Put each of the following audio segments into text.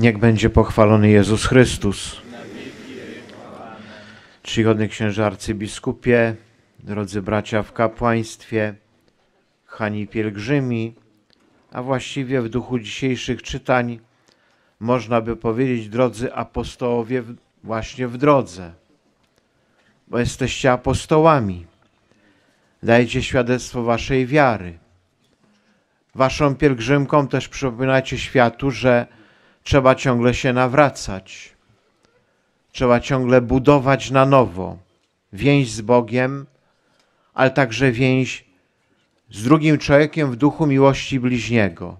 Niech będzie pochwalony Jezus Chrystus. Przychodny księże arcybiskupie, drodzy bracia w kapłaństwie, chani pielgrzymi, a właściwie w duchu dzisiejszych czytań można by powiedzieć, drodzy apostołowie, właśnie w drodze, bo jesteście apostołami. Dajcie świadectwo waszej wiary. Waszą pielgrzymką też przypominacie światu, że trzeba ciągle się nawracać. Trzeba ciągle budować na nowo więź z Bogiem, ale także więź z drugim człowiekiem w duchu miłości bliźniego.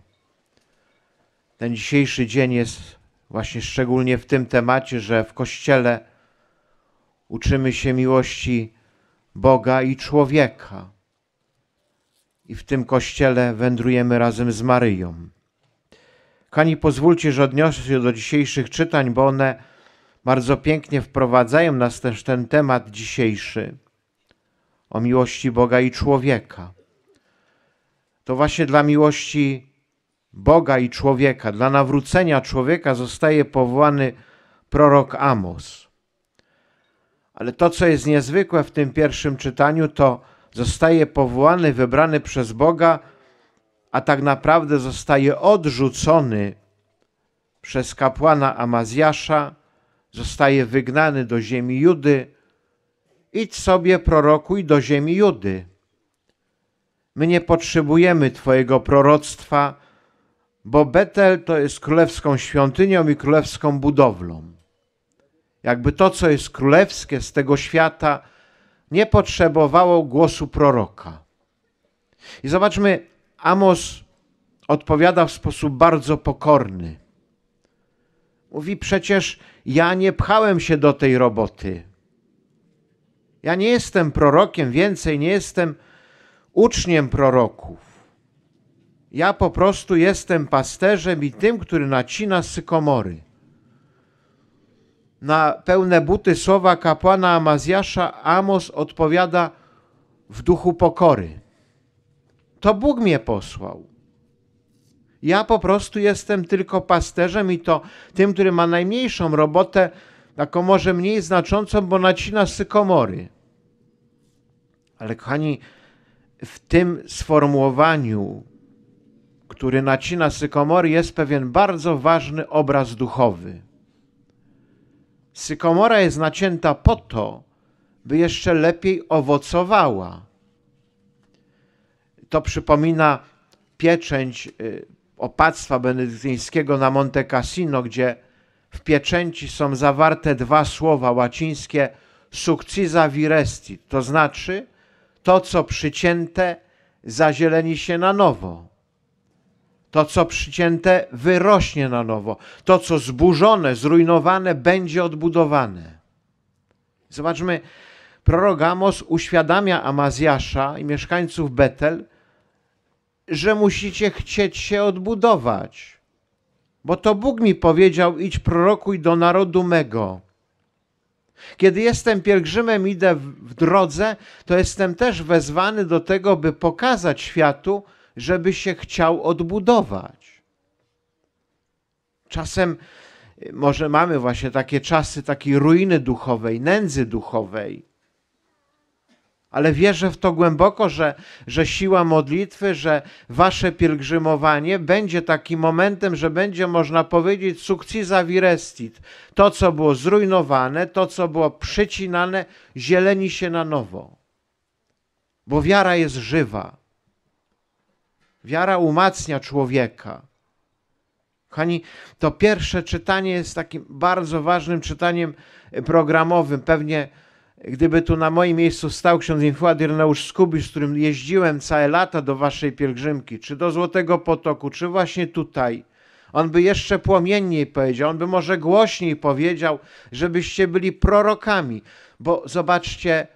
Ten dzisiejszy dzień jest właśnie szczególnie w tym temacie, że w Kościele uczymy się miłości Boga i człowieka. I w tym Kościele wędrujemy razem z Maryją. Kochani, pozwólcie, że odniosę się do dzisiejszych czytań, bo one bardzo pięknie wprowadzają nas też ten temat dzisiejszy o miłości Boga i człowieka. To właśnie dla miłości Boga i człowieka, dla nawrócenia człowieka zostaje powołany prorok Amos. Ale to, co jest niezwykłe w tym pierwszym czytaniu, to zostaje powołany, wybrany przez Boga a tak naprawdę zostaje odrzucony przez kapłana Amazjasza, zostaje wygnany do ziemi Judy. Idź sobie, prorokuj do ziemi Judy. My nie potrzebujemy Twojego proroctwa, bo Betel to jest królewską świątynią i królewską budowlą. Jakby to, co jest królewskie z tego świata, nie potrzebowało głosu proroka. I zobaczmy, Amos odpowiada w sposób bardzo pokorny. Mówi: Przecież ja nie pchałem się do tej roboty. Ja nie jestem prorokiem, więcej nie jestem uczniem proroków. Ja po prostu jestem pasterzem i tym, który nacina sykomory. Na pełne buty słowa kapłana Amazjasza Amos odpowiada w duchu pokory. To Bóg mnie posłał. Ja po prostu jestem tylko pasterzem i to tym, który ma najmniejszą robotę, taką może mniej znaczącą, bo nacina sykomory. Ale kochani, w tym sformułowaniu, który nacina sykomory, jest pewien bardzo ważny obraz duchowy. Sykomora jest nacięta po to, by jeszcze lepiej owocowała to przypomina pieczęć y, opactwa benedyktyńskiego na Monte Cassino, gdzie w pieczęci są zawarte dwa słowa łacińskie succisa viresti, to znaczy to, co przycięte, zazieleni się na nowo. To, co przycięte, wyrośnie na nowo. To, co zburzone, zrujnowane, będzie odbudowane. Zobaczmy, prorok Amos uświadamia Amazjasza i mieszkańców Betel, że musicie chcieć się odbudować. Bo to Bóg mi powiedział: idź prorokuj do narodu mego. Kiedy jestem pielgrzymem, idę w drodze, to jestem też wezwany do tego, by pokazać światu, żeby się chciał odbudować. Czasem y, może mamy właśnie takie czasy takiej ruiny duchowej, nędzy duchowej, ale wierzę w to głęboko, że, że siła modlitwy, że wasze pielgrzymowanie będzie takim momentem, że będzie można powiedzieć sukcisa virestit. To, co było zrujnowane, to, co było przycinane, zieleni się na nowo. Bo wiara jest żywa. Wiara umacnia człowieka. Kochani, to pierwsze czytanie jest takim bardzo ważnym czytaniem programowym. Pewnie Gdyby tu na moim miejscu stał ksiądz Infuad Ireneusz Skubi, z którym jeździłem całe lata do waszej pielgrzymki, czy do Złotego Potoku, czy właśnie tutaj, on by jeszcze płomienniej powiedział, on by może głośniej powiedział, żebyście byli prorokami. Bo zobaczcie,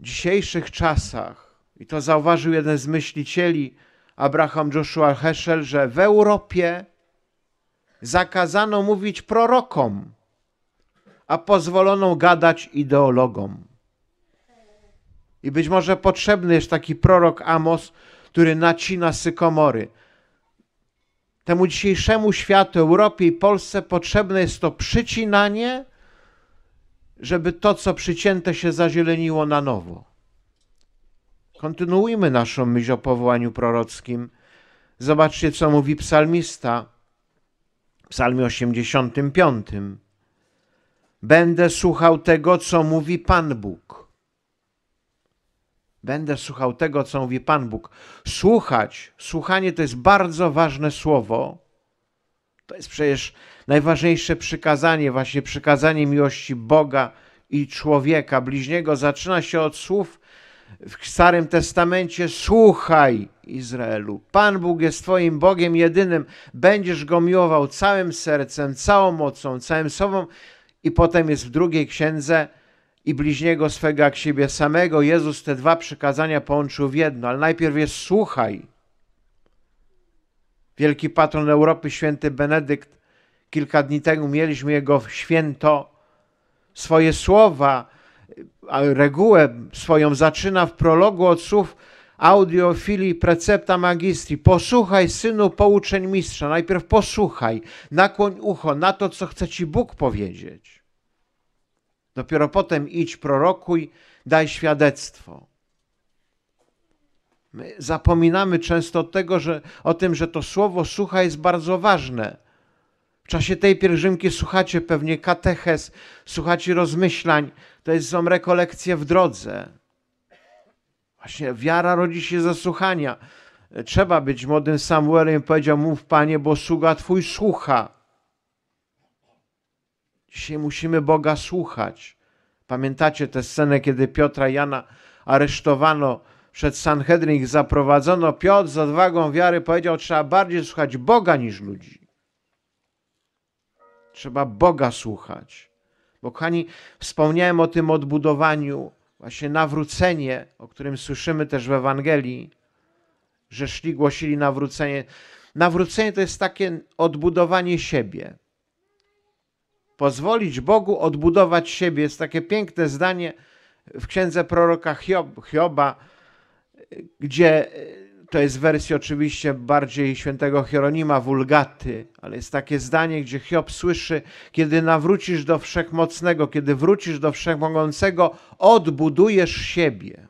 w dzisiejszych czasach, i to zauważył jeden z myślicieli, Abraham Joshua Heschel, że w Europie zakazano mówić prorokom a pozwolono gadać ideologom. I być może potrzebny jest taki prorok Amos, który nacina sykomory. Temu dzisiejszemu światu, Europie i Polsce potrzebne jest to przycinanie, żeby to, co przycięte się zazieleniło na nowo. Kontynuujmy naszą myśl o powołaniu prorockim. Zobaczcie, co mówi psalmista w psalmie 85. Będę słuchał tego, co mówi Pan Bóg. Będę słuchał tego, co mówi Pan Bóg. Słuchać, słuchanie to jest bardzo ważne słowo. To jest przecież najważniejsze przykazanie, właśnie przykazanie miłości Boga i człowieka, bliźniego. Zaczyna się od słów w Starym Testamencie: Słuchaj, Izraelu, Pan Bóg jest Twoim Bogiem jedynym. Będziesz go miłował całym sercem, całą mocą, całym sobą, i potem jest w drugiej księdze i bliźniego swego jak siebie samego. Jezus te dwa przykazania połączył w jedno, ale najpierw jest słuchaj. Wielki patron Europy, święty Benedykt, kilka dni temu mieliśmy jego święto. Swoje słowa, regułę swoją zaczyna w prologu od słów audio filii precepta magistri. Posłuchaj, synu, pouczeń mistrza. Najpierw posłuchaj, nakłoń ucho na to, co chce ci Bóg powiedzieć. Dopiero potem idź, prorokuj, daj świadectwo. My zapominamy często tego, że, o tym, że to słowo słucha jest bardzo ważne. W czasie tej pielgrzymki słuchacie pewnie kateches, słuchacie rozmyślań, to jest, są rekolekcje w drodze. Właśnie wiara rodzi się ze słuchania. Trzeba być młodym Samuelem. Powiedział, mów Panie, bo sługa Twój słucha. Dzisiaj musimy Boga słuchać. Pamiętacie tę scenę, kiedy Piotra Jana aresztowano przed Sanhedrin, ich zaprowadzono. Piotr z odwagą wiary powiedział, trzeba bardziej słuchać Boga niż ludzi. Trzeba Boga słuchać. Bo kochani, wspomniałem o tym odbudowaniu, właśnie nawrócenie, o którym słyszymy też w Ewangelii, że szli, głosili nawrócenie. Nawrócenie to jest takie odbudowanie siebie. Pozwolić Bogu odbudować siebie. Jest takie piękne zdanie w księdze proroka Hiob, Hioba, gdzie to jest wersja oczywiście bardziej świętego Hieronima Wulgaty, ale jest takie zdanie, gdzie Hiob słyszy, kiedy nawrócisz do Wszechmocnego, kiedy wrócisz do Wszechmogącego, odbudujesz siebie.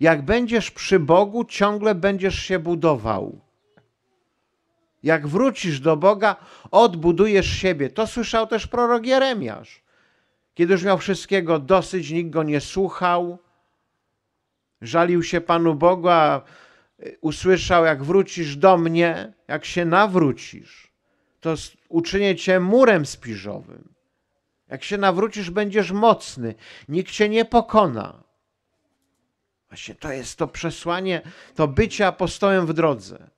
Jak będziesz przy Bogu, ciągle będziesz się budował. Jak wrócisz do Boga, odbudujesz siebie. To słyszał też prorok Jeremiasz. Kiedy już miał wszystkiego dosyć, nikt go nie słuchał, Żalił się Panu Bogu, a e, usłyszał, jak wrócisz do mnie, jak się nawrócisz, to uczynię cię murem spiżowym. Jak się nawrócisz, będziesz mocny, nikt cię nie pokona. Właśnie to jest to przesłanie, to bycie apostołem w drodze.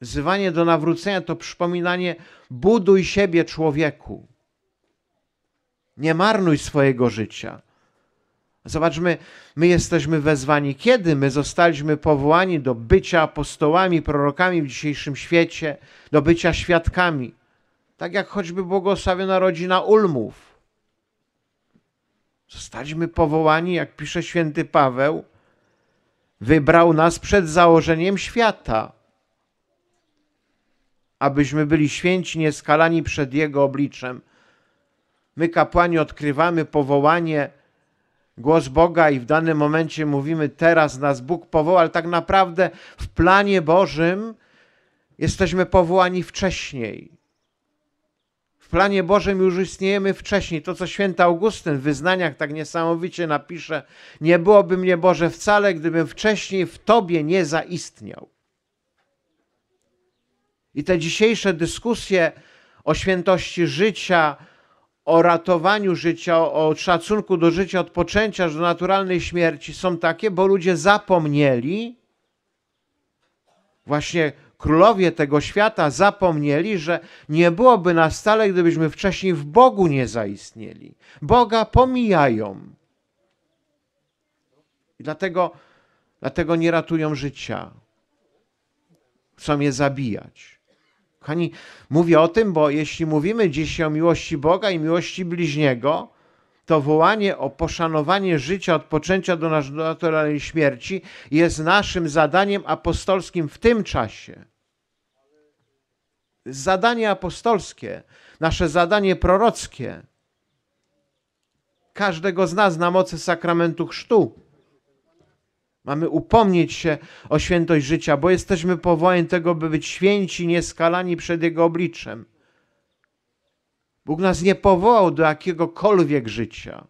Wzywanie do nawrócenia to przypominanie: buduj siebie, człowieku. Nie marnuj swojego życia. Zobaczmy, my jesteśmy wezwani kiedy? My zostaliśmy powołani do bycia apostołami, prorokami w dzisiejszym świecie, do bycia świadkami. Tak jak choćby błogosławiona rodzina Ulmów. Zostaliśmy powołani, jak pisze święty Paweł, wybrał nas przed założeniem świata, abyśmy byli święci, nieskalani przed Jego obliczem. My, kapłani, odkrywamy powołanie głos Boga i w danym momencie mówimy, teraz nas Bóg powołał, ale tak naprawdę w planie Bożym jesteśmy powołani wcześniej. W planie Bożym już istniejemy wcześniej. To, co święty Augustyn w wyznaniach tak niesamowicie napisze, nie byłoby mnie Boże wcale, gdybym wcześniej w Tobie nie zaistniał. I te dzisiejsze dyskusje o świętości życia, o ratowaniu życia, o szacunku do życia od poczęcia do naturalnej śmierci są takie, bo ludzie zapomnieli, właśnie królowie tego świata zapomnieli, że nie byłoby nas stale, gdybyśmy wcześniej w Bogu nie zaistnieli. Boga pomijają. I dlatego, dlatego nie ratują życia. Chcą je zabijać. Kochani, mówię o tym, bo jeśli mówimy dzisiaj o miłości Boga i miłości bliźniego, to wołanie o poszanowanie życia od poczęcia do naturalnej śmierci jest naszym zadaniem apostolskim w tym czasie. Zadanie apostolskie, nasze zadanie prorockie. Każdego z nas na mocy sakramentu chrztu Mamy upomnieć się o świętość życia, bo jesteśmy powołani tego, by być święci, nieskalani przed Jego obliczem. Bóg nas nie powołał do jakiegokolwiek życia.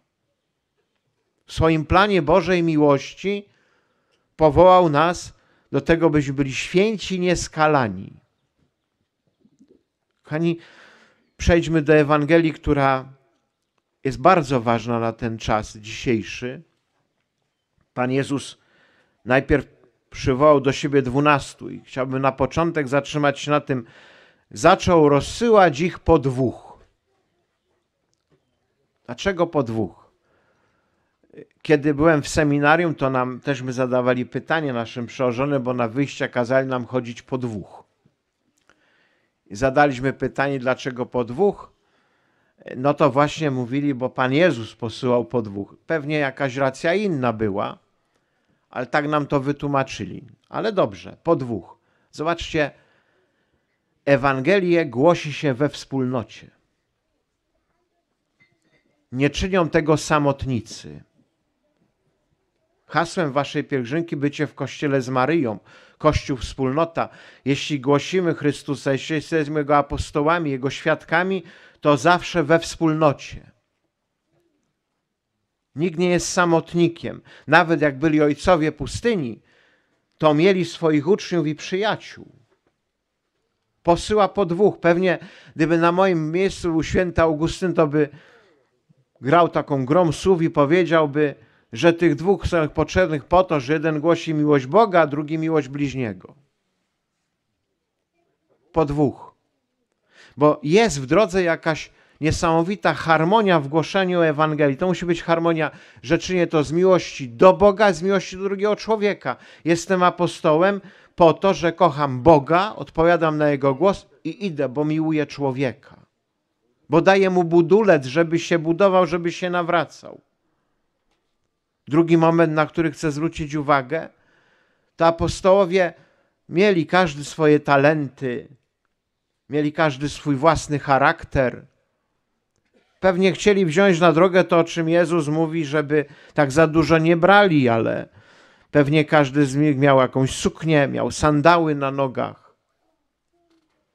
W swoim planie Bożej miłości powołał nas do tego, byśmy byli święci, nieskalani. Kochani, przejdźmy do Ewangelii, która jest bardzo ważna na ten czas dzisiejszy. Pan Jezus Najpierw przywołał do siebie dwunastu i chciałbym na początek zatrzymać się na tym. Zaczął rozsyłać ich po dwóch. Dlaczego po dwóch? Kiedy byłem w seminarium, to nam też my zadawali pytanie naszym przełożonym, bo na wyjścia kazali nam chodzić po dwóch. I zadaliśmy pytanie, dlaczego po dwóch? No to właśnie mówili, bo Pan Jezus posyłał po dwóch. Pewnie jakaś racja inna była, ale tak nam to wytłumaczyli. Ale dobrze, po dwóch. Zobaczcie, Ewangelię głosi się we wspólnocie. Nie czynią tego samotnicy. Hasłem waszej pielgrzymki bycie w kościele z Maryją, kościół wspólnota. Jeśli głosimy Chrystusa, jeśli jesteśmy Jego apostołami, Jego świadkami, to zawsze we wspólnocie. Nikt nie jest samotnikiem. Nawet jak byli ojcowie pustyni, to mieli swoich uczniów i przyjaciół. Posyła po dwóch. Pewnie gdyby na moim miejscu był święty Augustyn, to by grał taką grom słów i powiedziałby, że tych dwóch są potrzebnych po to, że jeden głosi miłość Boga, a drugi miłość bliźniego. Po dwóch. Bo jest w drodze jakaś niesamowita harmonia w głoszeniu Ewangelii. To musi być harmonia, że czynię to z miłości do Boga, z miłości do drugiego człowieka. Jestem apostołem po to, że kocham Boga, odpowiadam na Jego głos i idę, bo miłuję człowieka. Bo daję mu budulec, żeby się budował, żeby się nawracał. Drugi moment, na który chcę zwrócić uwagę, to apostołowie mieli każdy swoje talenty, mieli każdy swój własny charakter, pewnie chcieli wziąć na drogę to, o czym Jezus mówi, żeby tak za dużo nie brali, ale pewnie każdy z nich miał jakąś suknię, miał sandały na nogach.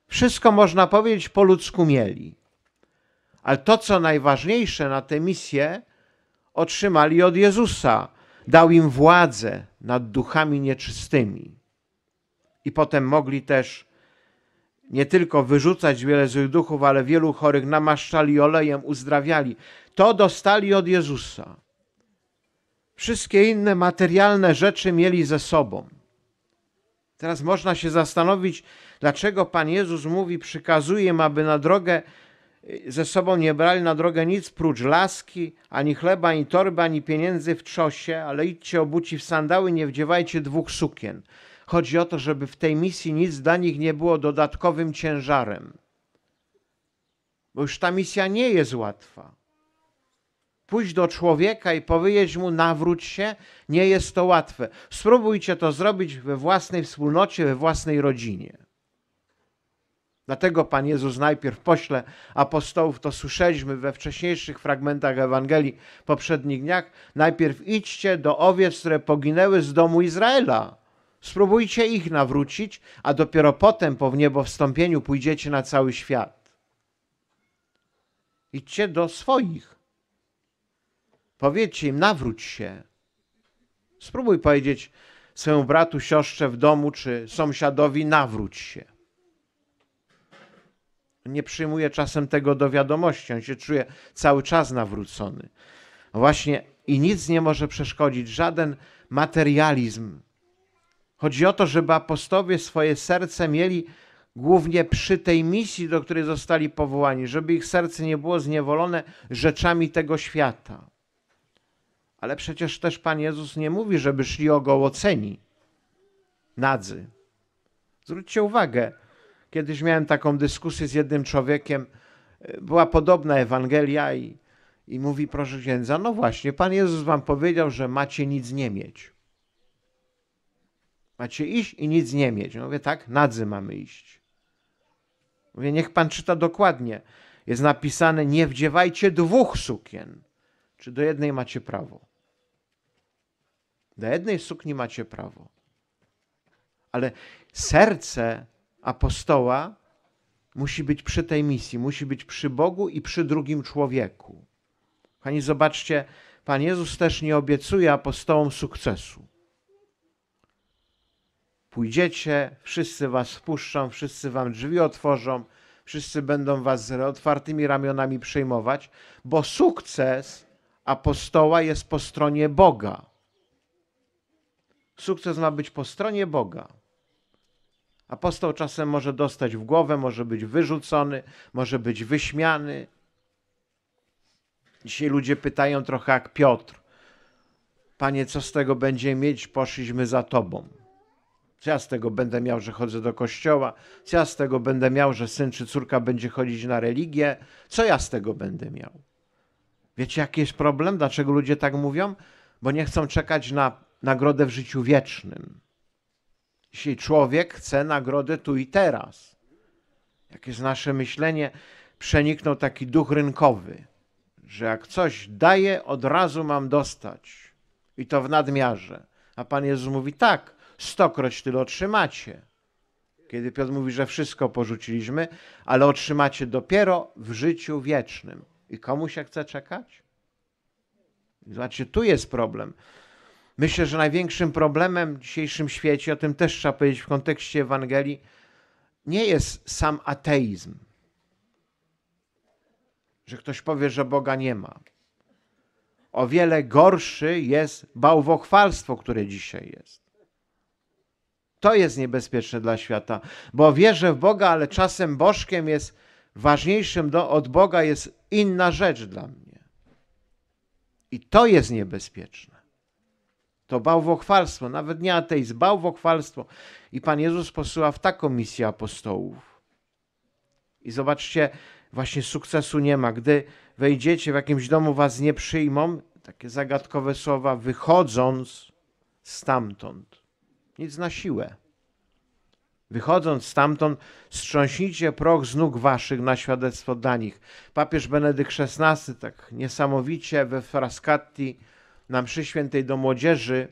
Wszystko można powiedzieć po ludzku mieli. Ale to, co najważniejsze na tę misję, otrzymali od Jezusa. Dał im władzę nad duchami nieczystymi. I potem mogli też nie tylko wyrzucać wiele złych duchów, ale wielu chorych namaszczali olejem, uzdrawiali. To dostali od Jezusa. Wszystkie inne materialne rzeczy mieli ze sobą. Teraz można się zastanowić, dlaczego Pan Jezus mówi, przykazuje im, aby na drogę y, ze sobą nie brali na drogę nic prócz laski, ani chleba, ani torby, ani pieniędzy w trzosie, ale idźcie obuci w sandały, nie wdziewajcie dwóch sukien. Chodzi o to, żeby w tej misji nic dla nich nie było dodatkowym ciężarem. Bo już ta misja nie jest łatwa. Pójść do człowieka i powiedzieć mu, nawróć się, nie jest to łatwe. Spróbujcie to zrobić we własnej wspólnocie, we własnej rodzinie. Dlatego Pan Jezus najpierw pośle apostołów, to słyszeliśmy we wcześniejszych fragmentach Ewangelii poprzednich dniach. Najpierw idźcie do owiec, które poginęły z domu Izraela. Spróbujcie ich nawrócić, a dopiero potem po wniebowstąpieniu pójdziecie na cały świat. Idźcie do swoich. Powiedzcie im, nawróć się. Spróbuj powiedzieć swojemu bratu, siostrze w domu czy sąsiadowi, nawróć się. Nie przyjmuje czasem tego do wiadomości, on się czuje cały czas nawrócony. Właśnie i nic nie może przeszkodzić, żaden materializm Chodzi o to, żeby apostowie swoje serce mieli głównie przy tej misji, do której zostali powołani, żeby ich serce nie było zniewolone rzeczami tego świata. Ale przecież też Pan Jezus nie mówi, żeby szli ogołoceni, nadzy. Zwróćcie uwagę, kiedyś miałem taką dyskusję z jednym człowiekiem, była podobna Ewangelia i, i mówi, proszę księdza, no właśnie, Pan Jezus wam powiedział, że macie nic nie mieć. Macie iść i nic nie mieć. No mówię, tak, nadzy mamy iść. Mówię, niech pan czyta dokładnie. Jest napisane, nie wdziewajcie dwóch sukien. Czy do jednej macie prawo? Do jednej sukni macie prawo. Ale serce apostoła musi być przy tej misji, musi być przy Bogu i przy drugim człowieku. Pani zobaczcie, Pan Jezus też nie obiecuje apostołom sukcesu pójdziecie, wszyscy was wpuszczą, wszyscy wam drzwi otworzą, wszyscy będą was z otwartymi ramionami przejmować, bo sukces apostoła jest po stronie Boga. Sukces ma być po stronie Boga. Apostoł czasem może dostać w głowę, może być wyrzucony, może być wyśmiany. Dzisiaj ludzie pytają trochę jak Piotr: Panie, co z tego będzie mieć? Poszliśmy za tobą co ja z tego będę miał, że chodzę do kościoła, co ja z tego będę miał, że syn czy córka będzie chodzić na religię, co ja z tego będę miał. Wiecie, jaki jest problem? Dlaczego ludzie tak mówią? Bo nie chcą czekać na nagrodę w życiu wiecznym. Jeśli człowiek chce nagrody tu i teraz. Jakie jest nasze myślenie? Przeniknął taki duch rynkowy, że jak coś daję, od razu mam dostać. I to w nadmiarze. A Pan Jezus mówi tak, stokroć tyle otrzymacie. Kiedy Piotr mówi, że wszystko porzuciliśmy, ale otrzymacie dopiero w życiu wiecznym. I komu się chce czekać? Zobaczcie, tu jest problem. Myślę, że największym problemem w dzisiejszym świecie, o tym też trzeba powiedzieć w kontekście Ewangelii, nie jest sam ateizm. Że ktoś powie, że Boga nie ma. O wiele gorszy jest bałwochwalstwo, które dzisiaj jest. To jest niebezpieczne dla świata, bo wierzę w Boga, ale czasem bożkiem jest ważniejszym do, od Boga jest inna rzecz dla mnie. I to jest niebezpieczne. To bałwochwalstwo, nawet nie ateizm, bałwochwalstwo. I Pan Jezus posyła w taką misję apostołów. I zobaczcie, właśnie sukcesu nie ma. Gdy wejdziecie w jakimś domu, was nie przyjmą, takie zagadkowe słowa, wychodząc stamtąd nic na siłę. Wychodząc stamtąd, strząśnijcie proch z nóg waszych na świadectwo dla nich. Papież Benedykt XVI tak niesamowicie we Frascati na mszy świętej do młodzieży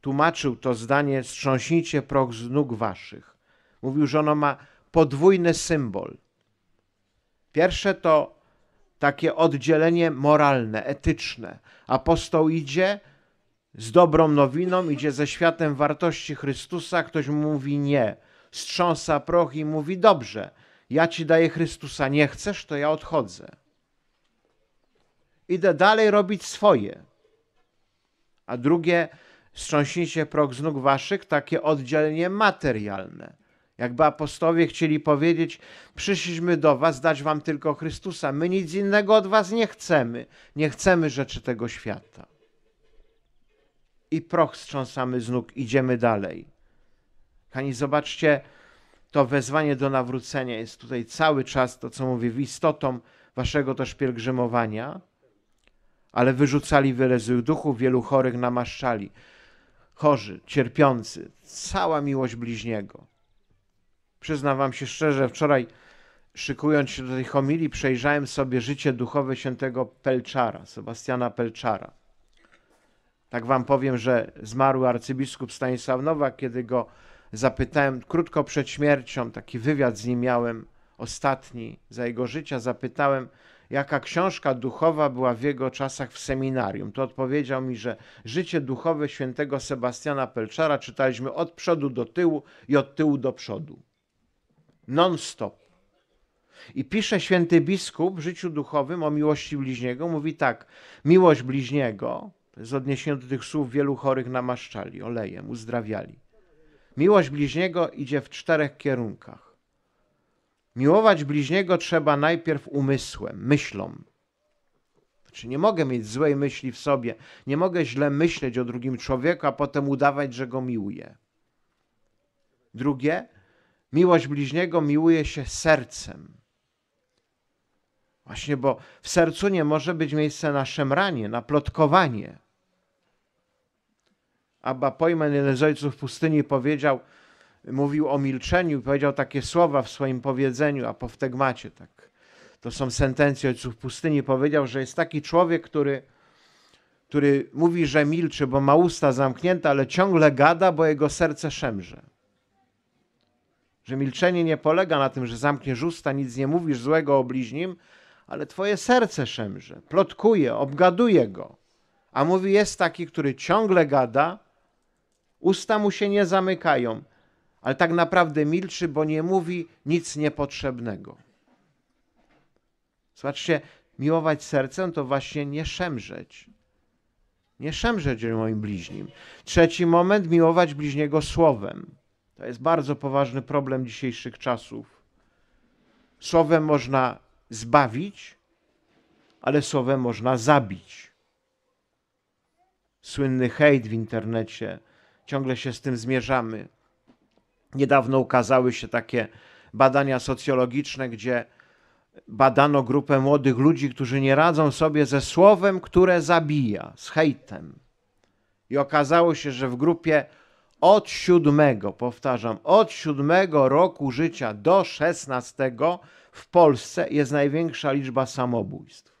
tłumaczył to zdanie strząśnijcie proch z nóg waszych. Mówił, że ono ma podwójny symbol. Pierwsze to takie oddzielenie moralne, etyczne. Apostoł idzie, z dobrą nowiną, idzie ze światem wartości Chrystusa, ktoś mówi nie, strząsa proch i mówi dobrze, ja ci daję Chrystusa, nie chcesz, to ja odchodzę. Idę dalej robić swoje. A drugie, strząśnijcie proch z nóg waszych, takie oddzielnie materialne. Jakby apostowie chcieli powiedzieć, przyszliśmy do was, dać wam tylko Chrystusa. My nic innego od was nie chcemy. Nie chcemy rzeczy tego świata i proch strząsamy z nóg, idziemy dalej. Kani, zobaczcie, to wezwanie do nawrócenia jest tutaj cały czas, to co mówię, istotą waszego też pielgrzymowania, ale wyrzucali wiele złych duchów, wielu chorych namaszczali. Chorzy, cierpiący, cała miłość bliźniego. Przyznam wam się szczerze, wczoraj szykując się do tej homilii, przejrzałem sobie życie duchowe świętego Pelczara, Sebastiana Pelczara. Tak wam powiem, że zmarły arcybiskup Stanisław Nowak, kiedy go zapytałem krótko przed śmiercią, taki wywiad z nim miałem, ostatni za jego życia, zapytałem, jaka książka duchowa była w jego czasach w seminarium. To odpowiedział mi, że życie duchowe świętego Sebastiana Pelczara czytaliśmy od przodu do tyłu i od tyłu do przodu. Non-stop. I pisze święty biskup w życiu duchowym o miłości bliźniego, mówi tak, miłość bliźniego z odniesienia do tych słów wielu chorych namaszczali olejem, uzdrawiali. Miłość bliźniego idzie w czterech kierunkach. Miłować bliźniego trzeba najpierw umysłem, myślą. Znaczy nie mogę mieć złej myśli w sobie, nie mogę źle myśleć o drugim człowieku, a potem udawać, że go miłuję. Drugie, miłość bliźniego miłuje się sercem. Właśnie, bo w sercu nie może być miejsca na szemranie, na plotkowanie. Abba Pojman, jeden z ojców pustyni, powiedział, mówił o milczeniu, powiedział takie słowa w swoim powiedzeniu, a po wtegmacie, tak. To są sentencje ojców pustyni. Powiedział, że jest taki człowiek, który, który mówi, że milczy, bo ma usta zamknięte, ale ciągle gada, bo jego serce szemrze. Że milczenie nie polega na tym, że zamkniesz usta, nic nie mówisz złego o bliźnim, ale twoje serce szemrze, plotkuje, obgaduje go. A mówi, jest taki, który ciągle gada, usta mu się nie zamykają, ale tak naprawdę milczy, bo nie mówi nic niepotrzebnego. Zobaczcie, miłować sercem no to właśnie nie szemrzeć. Nie szemrzeć moim bliźnim. Trzeci moment, miłować bliźniego słowem. To jest bardzo poważny problem dzisiejszych czasów. Słowem można zbawić, ale słowem można zabić. Słynny hejt w internecie, ciągle się z tym zmierzamy. Niedawno ukazały się takie badania socjologiczne, gdzie badano grupę młodych ludzi, którzy nie radzą sobie ze słowem, które zabija, z hejtem. I okazało się, że w grupie od siódmego, powtarzam, od siódmego roku życia do szesnastego w Polsce jest największa liczba samobójstw.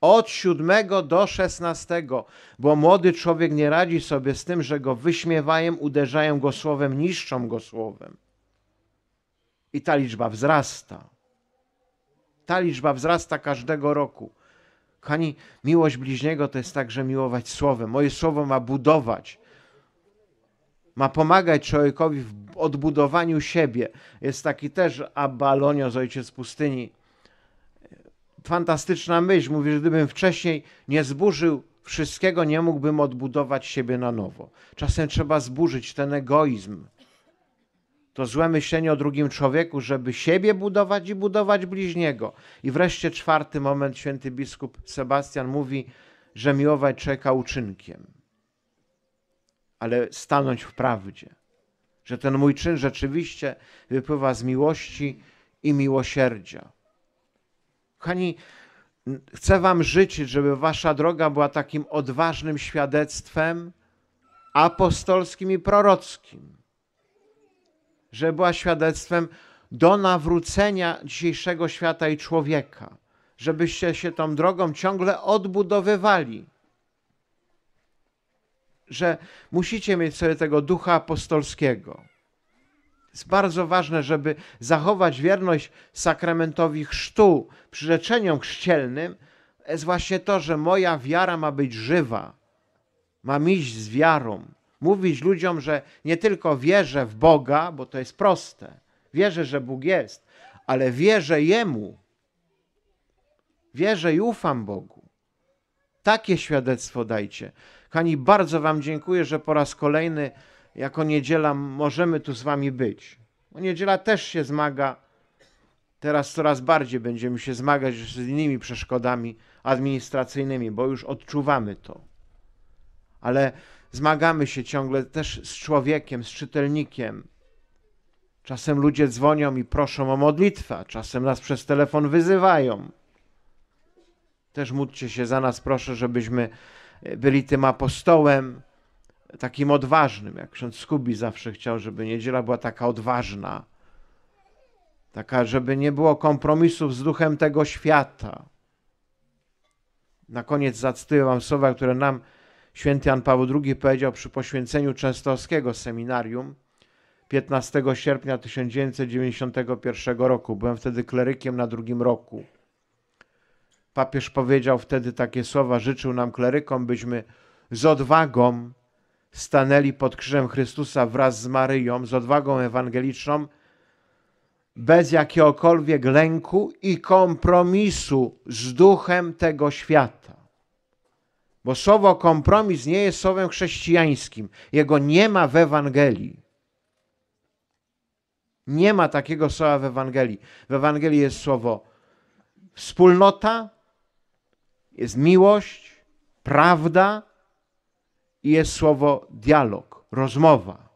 Od siódmego do szesnastego, bo młody człowiek nie radzi sobie z tym, że go wyśmiewają, uderzają go słowem, niszczą go słowem. I ta liczba wzrasta. Ta liczba wzrasta każdego roku. Kochani, miłość bliźniego to jest także miłować słowem. Moje słowo ma budować, ma pomagać człowiekowi w odbudowaniu siebie. Jest taki też Abalonio z Ojciec Pustyni. Fantastyczna myśl. Mówi, że gdybym wcześniej nie zburzył wszystkiego, nie mógłbym odbudować siebie na nowo. Czasem trzeba zburzyć ten egoizm. To złe myślenie o drugim człowieku, żeby siebie budować i budować bliźniego. I wreszcie czwarty moment, święty biskup Sebastian mówi, że miłować czeka uczynkiem ale stanąć w prawdzie, że ten mój czyn rzeczywiście wypływa z miłości i miłosierdzia. Kochani, chcę Wam życzyć, żeby Wasza droga była takim odważnym świadectwem apostolskim i prorockim, że była świadectwem do nawrócenia dzisiejszego świata i człowieka, żebyście się tą drogą ciągle odbudowywali że musicie mieć sobie tego ducha apostolskiego. Jest bardzo ważne, żeby zachować wierność sakramentowi chrztu, przyrzeczeniom chrzcielnym, jest właśnie to, że moja wiara ma być żywa. Mam iść z wiarą. Mówić ludziom, że nie tylko wierzę w Boga, bo to jest proste. Wierzę, że Bóg jest, ale wierzę Jemu. Wierzę i ufam Bogu. Takie świadectwo dajcie. Kochani, bardzo Wam dziękuję, że po raz kolejny jako niedziela możemy tu z Wami być. Bo niedziela też się zmaga, teraz coraz bardziej będziemy się zmagać z innymi przeszkodami administracyjnymi, bo już odczuwamy to. Ale zmagamy się ciągle też z człowiekiem, z czytelnikiem. Czasem ludzie dzwonią i proszą o modlitwę, czasem nas przez telefon wyzywają. Też módlcie się za nas, proszę, żebyśmy byli tym apostołem takim odważnym, jak ksiądz Skubi zawsze chciał, żeby niedziela była taka odważna, taka, żeby nie było kompromisów z duchem tego świata. Na koniec zacytuję wam słowa, które nam święty Jan Paweł II powiedział przy poświęceniu Częstowskiego seminarium 15 sierpnia 1991 roku. Byłem wtedy klerykiem na drugim roku. Papież powiedział wtedy takie słowa: Życzył nam klerykom, byśmy z odwagą stanęli pod krzyżem Chrystusa wraz z Maryją, z odwagą ewangeliczną, bez jakiegokolwiek lęku i kompromisu z duchem tego świata. Bo słowo kompromis nie jest słowem chrześcijańskim. Jego nie ma w Ewangelii. Nie ma takiego słowa w Ewangelii. W Ewangelii jest słowo wspólnota, jest miłość, prawda i jest słowo dialog, rozmowa.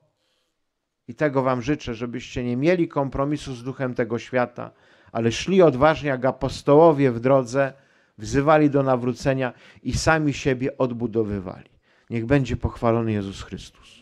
I tego Wam życzę, żebyście nie mieli kompromisu z duchem tego świata, ale szli odważnie jak apostołowie w drodze, wzywali do nawrócenia i sami siebie odbudowywali. Niech będzie pochwalony Jezus Chrystus.